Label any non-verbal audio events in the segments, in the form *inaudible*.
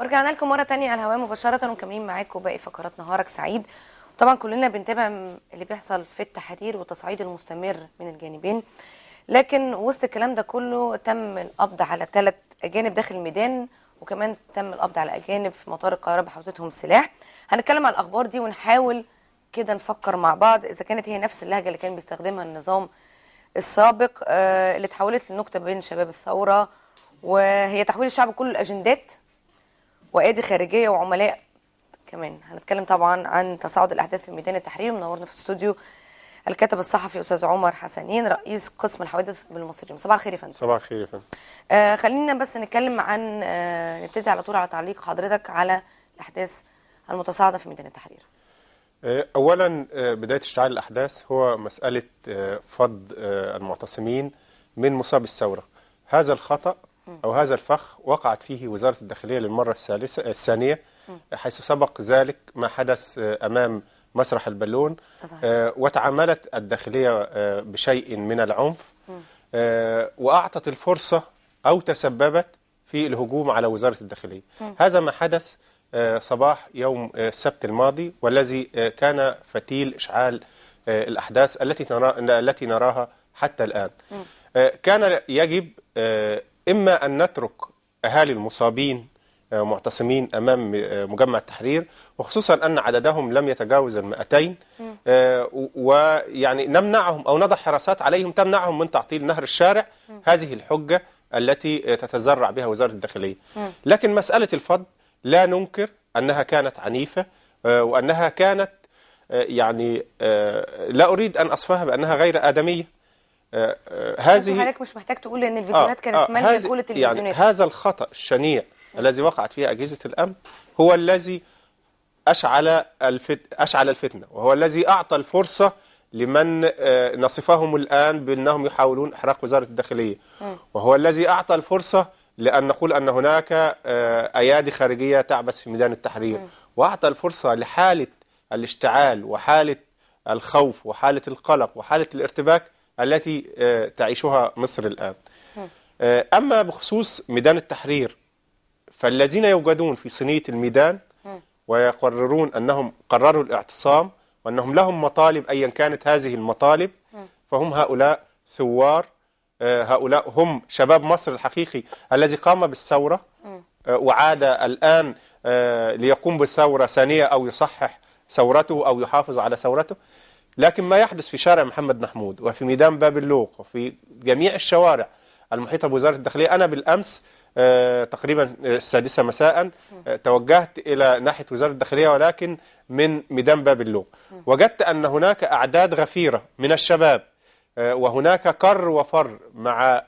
ورجعنا لكم مرة تانية على الهواء مباشرة ومكملين معاكم باقي فقرات نهارك سعيد طبعا كلنا بنتابع اللي بيحصل في التحرير والتصعيد المستمر من الجانبين لكن وسط الكلام ده كله تم القبض على ثلاث أجانب داخل الميدان وكمان تم القبض على أجانب في مطار القاهرة بحوزتهم سلاح هنتكلم على الأخبار دي ونحاول كده نفكر مع بعض إذا كانت هي نفس اللهجة اللي كان بيستخدمها النظام السابق آه، اللي تحولت لنكتة بين شباب الثورة وهي تحويل الشعب كل الأجندات وادي خارجية وعملاء كمان هنتكلم طبعا عن تصاعد الأحداث في ميدان التحرير منورنا في الاستوديو الكاتب الصحفي استاذ عمر حسنين رئيس قسم الحوادث بالمصريين صباح الخير يا فندم صباح الخير يا فندم آه خلينا بس نتكلم عن آه نبتدي على طول على تعليق حضرتك على الاحداث المتصاعده في ميدان التحرير آه، اولا آه، بدايه اشتعال الاحداث هو مساله آه، فض المعتصمين من مصاب الثوره هذا الخطا أو هذا الفخ وقعت فيه وزارة الداخلية للمرة الثالثة الثانية حيث سبق ذلك ما حدث أمام مسرح البالون آه، وتعاملت الداخلية آه، بشيء من العنف آه، وأعطت الفرصة أو تسببت في الهجوم على وزارة الداخلية هذا ما حدث صباح يوم السبت الماضي والذي كان فتيل إشعال الأحداث التي التي نراها حتى الآن كان يجب إما أن نترك أهالي المصابين آه، معتصمين امام آه، مجمع التحرير وخصوصا ان عددهم لم يتجاوز ال 200 آه، ويعني نمنعهم او نضع حراسات عليهم تمنعهم من تعطيل نهر الشارع م. هذه الحجه التي تتزرع بها وزاره الداخليه م. لكن مساله الفض لا ننكر انها كانت عنيفه وانها كانت يعني لا اريد ان اصفها بانها غير ادميه آه، آه، هذه مش محتاج تقول ان الفيديوهات آه كانت آه، ماليه كل يعني التلفزيونات يعني هذا الخطا الشنيع الذي وقعت فيه اجهزه الامن هو الذي اشعل الفت... اشعل الفتنه وهو الذي اعطى الفرصه لمن نصفهم الان بانهم يحاولون احراق وزاره الداخليه وهو الذي اعطى الفرصه لان نقول ان هناك ايادي خارجيه تعبث في ميدان التحرير واعطى الفرصه لحاله الاشتعال وحاله الخوف وحاله القلق وحاله الارتباك التي آه، تعيشها مصر الآن آه، أما بخصوص ميدان التحرير فالذين يوجدون في صينية الميدان ويقررون أنهم قرروا الاعتصام وأنهم لهم مطالب أيا كانت هذه المطالب فهم هؤلاء ثوار آه، هؤلاء هم شباب مصر الحقيقي الذي قام بالثورة وعاد الآن ليقوم بالثورة ثانية أو يصحح ثورته أو يحافظ على ثورته لكن ما يحدث في شارع محمد محمود وفي ميدان باب اللوق وفي جميع الشوارع المحيطة بوزارة الداخلية أنا بالأمس آه، تقريبا آه، السادسة مساء آه، توجهت إلى ناحية وزارة الداخلية ولكن من ميدان باب اللوق وجدت أن هناك أعداد غفيرة من الشباب وهناك كر وفر مع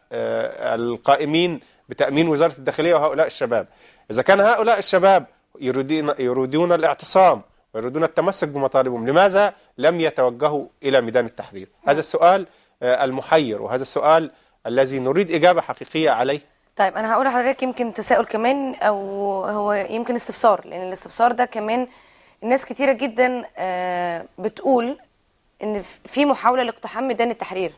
القائمين بتأمين وزارة الداخلية وهؤلاء الشباب إذا كان هؤلاء الشباب يريدون الاعتصام ويريدون التمسك بمطالبهم لماذا لم يتوجهوا إلى ميدان التحرير هذا السؤال آه، المحير وهذا السؤال الذي نريد إجابة حقيقية عليه طيب أنا هقول لحضرتك يمكن تساؤل كمان أو هو يمكن استفسار لأن الاستفسار ده كمان الناس كتيرة جدا آه، بتقول إن في محاولة لاقتحام ميدان التحرير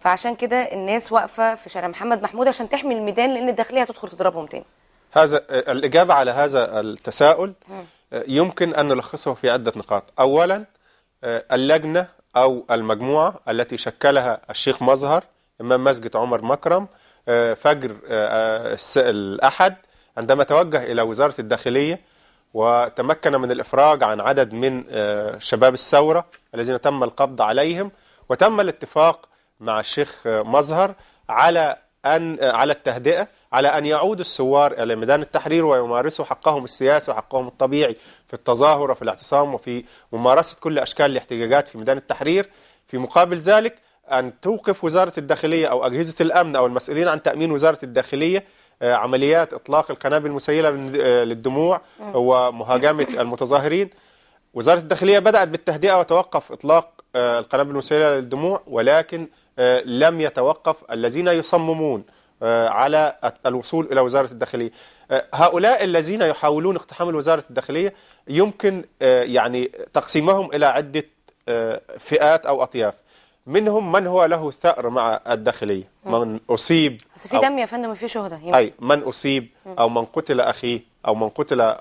فعشان كده الناس واقفة في شارع محمد محمود عشان تحمي الميدان لأن الداخلية هتدخل تضربهم تاني هذا آه، الإجابة على هذا التساؤل م. يمكن أن نلخصه في عدة نقاط أولا آه، اللجنة أو المجموعة التي شكلها الشيخ مظهر إمام مسجد عمر مكرم آه، فجر آه، الأحد عندما توجه إلى وزارة الداخلية وتمكن من الإفراج عن عدد من شباب الثورة الذين تم القبض عليهم وتم الاتفاق مع الشيخ مظهر على أن على التهدئة على أن يعود الثوار إلى ميدان التحرير ويمارسوا حقهم السياسي وحقهم الطبيعي في التظاهر وفي الاعتصام وفي ممارسة كل أشكال الاحتجاجات في ميدان التحرير في مقابل ذلك أن توقف وزارة الداخلية أو أجهزة الأمن أو المسؤولين عن تأمين وزارة الداخلية آه، عمليات إطلاق القنابل المسيلة آه، للدموع ومهاجمة *laughs* المتظاهرين وزارة الداخلية بدأت بالتهدئة وتوقف إطلاق آه، القنابل المسيلة للدموع ولكن آه، لم يتوقف الذين يصممون آه، على الوصول إلى وزارة الداخلية آه، هؤلاء الذين يحاولون اقتحام وزارة الداخلية يمكن يعني تقسيمهم إلى عدة فئات أو أطياف منهم من هو له ثأر مع الداخلية من أصيب بس في دم يا فندم في شهداء أي من أصيب أو من قتل أخيه أو من قتل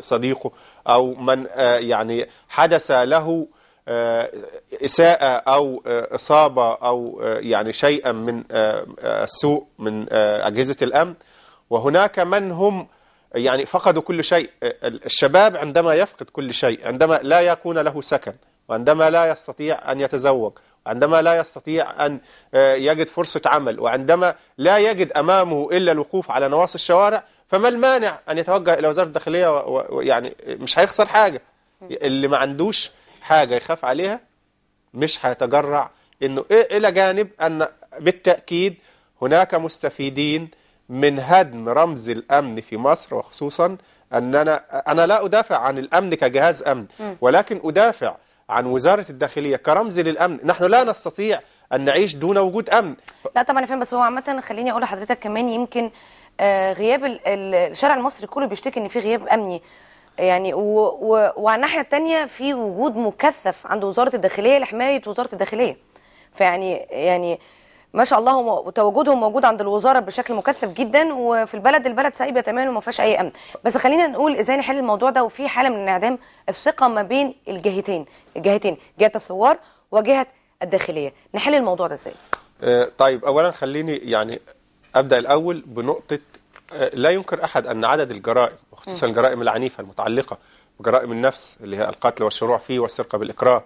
صديقه أو من يعني حدث له آه، إساءة أو آه، إصابة أو آه، يعني شيئا من السوء من أجهزة الأمن وهناك من هم يعني فقدوا كل شيء الشباب عندما يفقد كل شيء عندما لا يكون له سكن وعندما لا يستطيع أن يتزوج عندما لا يستطيع أن يجد فرصة عمل وعندما لا يجد أمامه إلا الوقوف على نواصي الشوارع فما المانع أن يتوجه إلى وزارة الداخلية ويعني مش هيخسر حاجة اللي ما عندوش حاجة يخاف عليها مش هيتجرع انه إيه الى إيه جانب ان بالتأكيد هناك مستفيدين من هدم رمز الامن في مصر وخصوصا ان انا انا لا ادافع عن الامن كجهاز امن ولكن ادافع عن وزارة الداخلية كرمز للأمن نحن لا نستطيع أن نعيش دون وجود أمن لا طبعا فاهم بس هو عامة خليني أقول لحضرتك كمان يمكن آه، غياب الشارع المصري كله بيشتكي ان في غياب امني يعني و... و... وعلى الناحيه الثانيه في وجود مكثف عند وزاره الداخليه لحمايه وزاره الداخليه فيعني يعني ما شاء الله تواجدهم موجود عند الوزاره بشكل مكثف جدا وفي البلد البلد سايبه تماما وما فيهاش اي امن بس خلينا نقول ازاي نحل الموضوع ده وفي حاله من انعدام الثقه ما بين الجهتين الجهتين جهه الثوار وجهه الداخليه نحل الموضوع ده ازاي آه، طيب اولا خليني يعني ابدا الاول بنقطه آه، لا ينكر أحد أن عدد الجرائم وخصوصا الجرائم العنيفة المتعلقة بجرائم النفس اللي هي القتل والشروع فيه والسرقة بالإكراه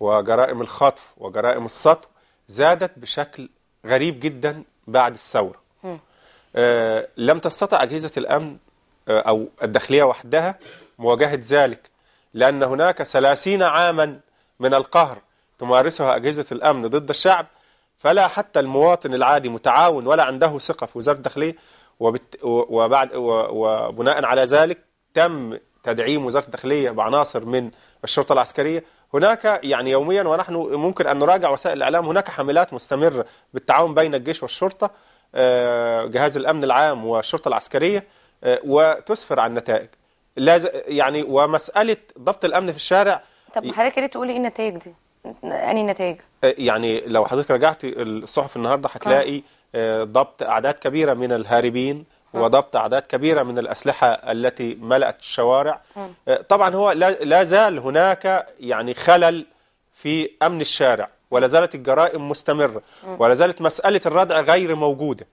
وجرائم الخطف وجرائم السطو زادت بشكل غريب جدا بعد الثورة آه لم تستطع أجهزة الأمن آه أو الداخلية وحدها مواجهة ذلك لأن هناك 30 عاما من القهر تمارسها أجهزة الأمن ضد الشعب فلا حتى المواطن العادي متعاون ولا عنده ثقة في وزارة الداخلية وبت وبعد وبناء على ذلك تم تدعيم وزارة الداخلية بعناصر من الشرطة العسكرية هناك يعني يوميا ونحن ممكن أن نراجع وسائل الإعلام هناك حملات مستمرة بالتعاون بين الجيش والشرطة آه، جهاز الأمن العام والشرطة العسكرية آه، وتسفر عن نتائج يعني ومسألة ضبط الأمن في الشارع طب حضرتك يا ريت تقولي إيه النتائج دي؟ أنهي نتائج؟ آه، يعني لو حضرتك رجعتي الصحف النهارده هتلاقي ضبط أعداد كبيرة من الهاربين آه. وضبط أعداد كبيرة من الأسلحة التي ملأت الشوارع آه. آه، طبعا هو لا زال هناك يعني خلل في أمن الشارع ولا زالت الجرائم مستمرة ولا زالت مسألة الردع غير موجودة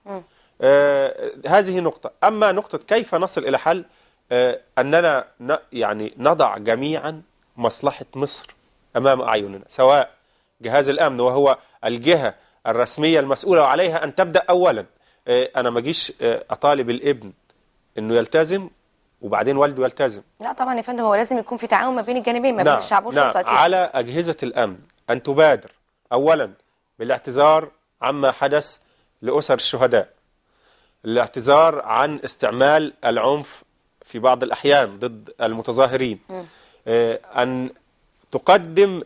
آه هذه نقطة أما نقطة كيف نصل إلى حل آه أننا يعني نضع جميعا مصلحة مصر أمام أعيننا سواء جهاز الأمن وهو الجهة الرسمية المسؤولة عليها أن تبدأ أولا إيه، أنا ما اجيش إيه، أطالب الابن أنه يلتزم وبعدين والده يلتزم لا طبعا يا فندم هو لازم يكون في تعاون ما بين الجانبين ما بين نعم، الشعب والشرطة نعم. على أجهزة الأمن أن تبادر أولا بالاعتذار عما حدث لأسر الشهداء الاعتذار عن استعمال العنف في بعض الأحيان ضد المتظاهرين م. إيه، أن تقدم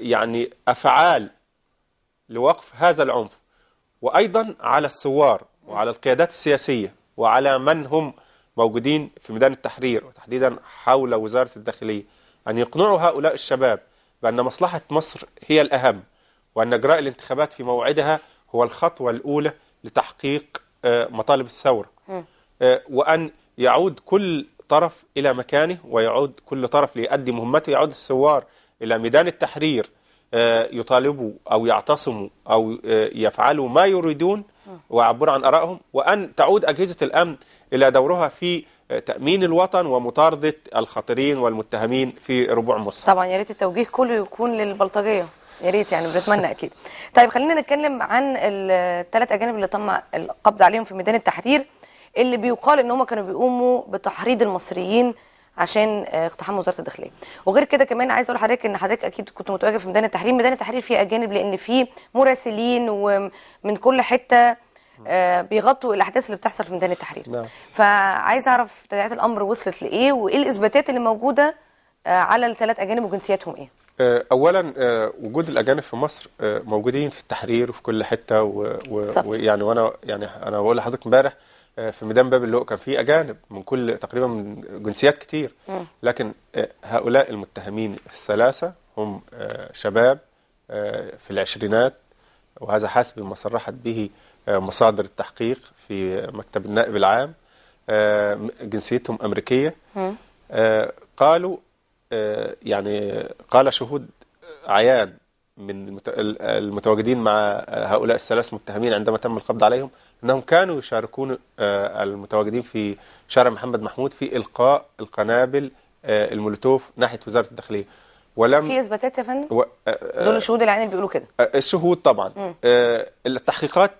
يعني أفعال لوقف هذا العنف وأيضا على الثوار وعلى القيادات السياسية وعلى من هم موجودين في ميدان التحرير وتحديدا حول وزارة الداخلية أن يقنعوا هؤلاء الشباب بأن مصلحة مصر هي الأهم وأن إجراء الانتخابات في موعدها هو الخطوة الأولى لتحقيق آه، مطالب الثورة آه، وأن يعود كل طرف إلى مكانه ويعود كل طرف ليؤدي مهمته يعود الثوار إلى ميدان التحرير آه، يطالبوا أو يعتصموا أو آه، يفعلوا ما يريدون آه. ويعبروا عن آرائهم وأن تعود أجهزة الأمن إلى دورها في تأمين الوطن ومطاردة الخاطرين والمتهمين في ربوع مصر طبعا يا ريت التوجيه كله يكون للبلطجية يا ريت يعني بنتمنى اكيد طيب خلينا نتكلم عن الثلاث اجانب اللي تم القبض عليهم في ميدان التحرير اللي بيقال ان هم كانوا بيقوموا بتحريض المصريين عشان آه، اقتحام وزاره الداخليه وغير كده كمان عايز اقول لحضرتك ان حضرتك اكيد كنت متواجد في ميدان التحرير ميدان التحرير فيه اجانب لان فيه مراسلين ومن كل حته آه، بيغطوا الاحداث اللي بتحصل في ميدان التحرير نعم. فعايز اعرف تداعيات الامر وصلت لايه وايه الاثباتات اللي موجوده آه، على الثلاث اجانب وجنسياتهم ايه اولا وجود الاجانب في مصر موجودين في التحرير وفي كل حته ويعني و... يعني وانا يعني انا بقول لحضرتك امبارح آه، في ميدان باب اللؤ كان في اجانب من كل تقريبا من جنسيات كتير لكن آه، هؤلاء المتهمين الثلاثه هم آه، شباب في العشرينات وهذا حسب ما صرحت به مصادر التحقيق في مكتب النائب العام جنسيتهم امريكيه قالوا يعني قال شهود عيان من المتواجدين مع هؤلاء الثلاث متهمين عندما تم القبض عليهم أنهم كانوا يشاركون آه، المتواجدين في شارع محمد محمود في إلقاء القنابل آه، المولوتوف ناحية وزارة الداخلية ولم في اثباتات يا فندم و... آه، دول الشهود العيان بيقولوا كده الشهود طبعا م. التحقيقات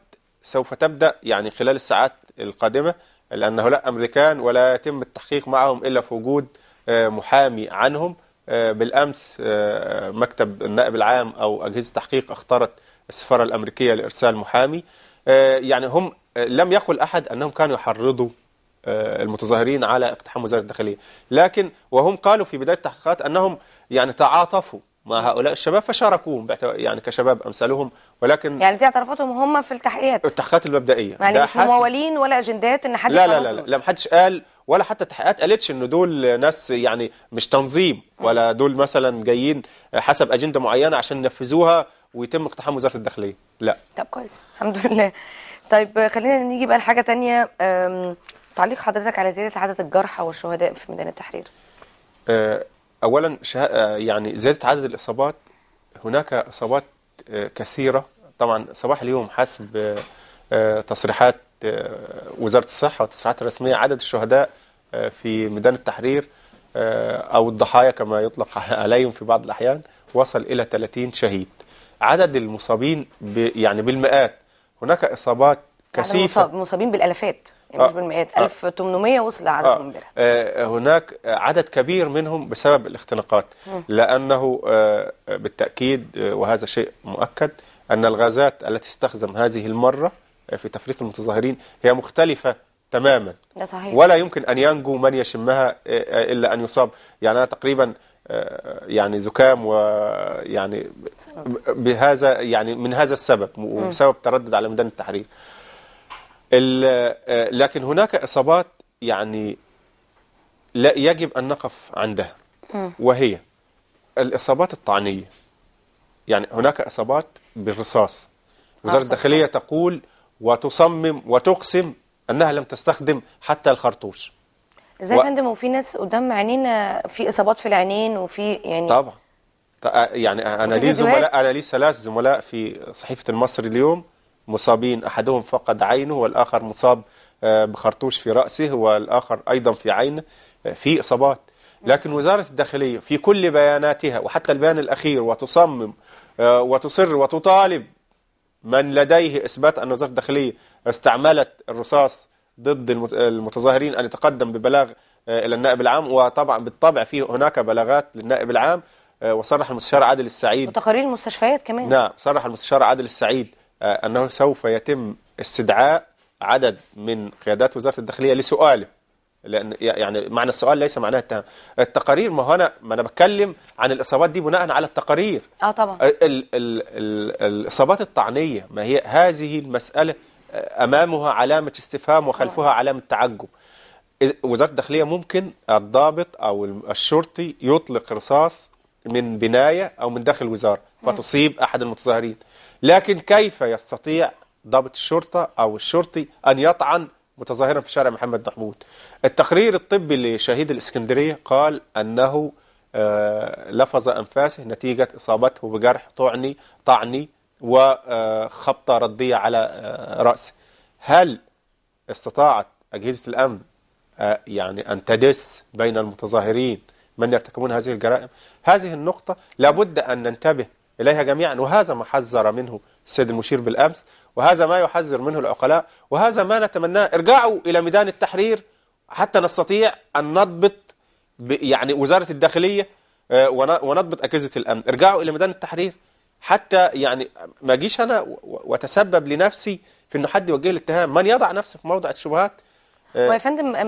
سوف تبدا يعني خلال الساعات القادمه لانه لا امريكان ولا يتم التحقيق معهم الا في وجود محامي عنهم بالامس مكتب النائب العام او اجهزه التحقيق اختارت السفاره الامريكيه لارسال محامي آه، يعني هم آه، لم يقل أحد أنهم كانوا يحرضوا آه، المتظاهرين على اقتحام وزارة الداخلية لكن وهم قالوا في بداية التحقيقات أنهم يعني تعاطفوا مع هؤلاء الشباب فشاركوهم يعني كشباب امثالهم ولكن يعني دي اعترافاتهم هم في التحقيقات التحقيقات المبدئيه يعني مش ممولين ولا اجندات ان حد لا لا لا, لا, لم حدش قال ولا حتى التحقيقات قالتش ان دول ناس يعني مش تنظيم ولا دول مثلا جايين حسب اجنده معينه عشان ينفذوها ويتم اقتحام وزاره الداخليه لا طب كويس الحمد لله طيب خلينا نيجي بقى لحاجه ثانيه تعليق حضرتك على زياده عدد الجرحى والشهداء في ميدان التحرير أه، اولا شه... أه، يعني زياده عدد الاصابات هناك اصابات أه، كثيره طبعا صباح اليوم حسب تصريحات وزاره الصحه والتصريحات الرسميه عدد الشهداء في ميدان التحرير او الضحايا كما يطلق عليهم في بعض الاحيان وصل الى 30 شهيد عدد المصابين ب يعني بالمئات هناك إصابات كثيفة مصابين بالألفات يعني آه مش بالمئات 1800 آه وصل عددهم امبارح آه. آه هناك عدد كبير منهم بسبب الاختناقات لأنه آه، بالتأكيد آه، وهذا شيء مؤكد أن الغازات التي استخدم هذه المرة في تفريق المتظاهرين هي مختلفة تماما ده صحيح. ولا يمكن أن ينجو من يشمها إلا أن يصاب يعني أنا تقريبا آه، يعني زكام ويعني بهذا يعني من هذا السبب وبسبب تردد على ميدان التحرير آه، لكن هناك إصابات يعني لا يجب أن نقف عندها وهي الإصابات الطعنية يعني هناك إصابات بالرصاص وزارة آه، الداخلية تقول وتصمم وتقسم أنها لم تستخدم حتى الخرطوش ازاي يا و... فندم وفي ناس قدام عينينا في اصابات في العينين وفي يعني طبعا يعني انا لي زملاء انا لي ثلاث زملاء في صحيفه المصري اليوم مصابين احدهم فقد عينه والاخر مصاب آه، بخرطوش في راسه والاخر ايضا في عينه آه، في اصابات لكن وزاره الداخليه في كل بياناتها وحتى البيان الاخير وتصمم آه، وتصر وتطالب من لديه اثبات ان وزاره الداخليه استعملت الرصاص ضد المتظاهرين أن يتقدم ببلاغ آه، إلى النائب العام وطبعا بالطبع في هناك بلاغات للنائب العام آه، وصرح المستشار عادل السعيد وتقارير المستشفيات كمان نعم صرح المستشار عادل السعيد آه، أنه سوف يتم استدعاء عدد من قيادات وزارة الداخلية لسؤاله لان يعني معنى السؤال ليس معناه التهم التقارير ما هنا ما انا بتكلم عن الاصابات دي بناء على التقارير اه طبعا ال ال ال الاصابات الطعنيه ما هي هذه المساله أمامها علامة استفهام وخلفها آه. علامة تعجب وزارة الداخلية ممكن الضابط أو الشرطي يطلق رصاص من بناية أو من داخل الوزارة فتصيب أحد المتظاهرين لكن كيف يستطيع ضابط الشرطة أو الشرطي أن يطعن متظاهرا في شارع محمد محمود التقرير الطبي لشهيد الإسكندرية قال أنه آه، لفظ أنفاسه نتيجة إصابته بجرح طعني طعني وخبطة ردية على آه، رأسه هل استطاعت أجهزة الأمن آه، يعني أن تدس بين المتظاهرين من يرتكبون هذه الجرائم هذه النقطة لابد أن ننتبه إليها جميعا وهذا ما حذر منه السيد المشير بالأمس وهذا ما يحذر منه العقلاء وهذا ما نتمناه ارجعوا إلى ميدان التحرير حتى نستطيع أن نضبط يعني وزارة الداخلية آه، ونضبط أجهزة الأمن ارجعوا إلى ميدان التحرير حتى يعني ما اجيش انا واتسبب لنفسي في انه حد يوجه لي اتهام من يضع نفسه في موضع الشبهات آه، ويا فندم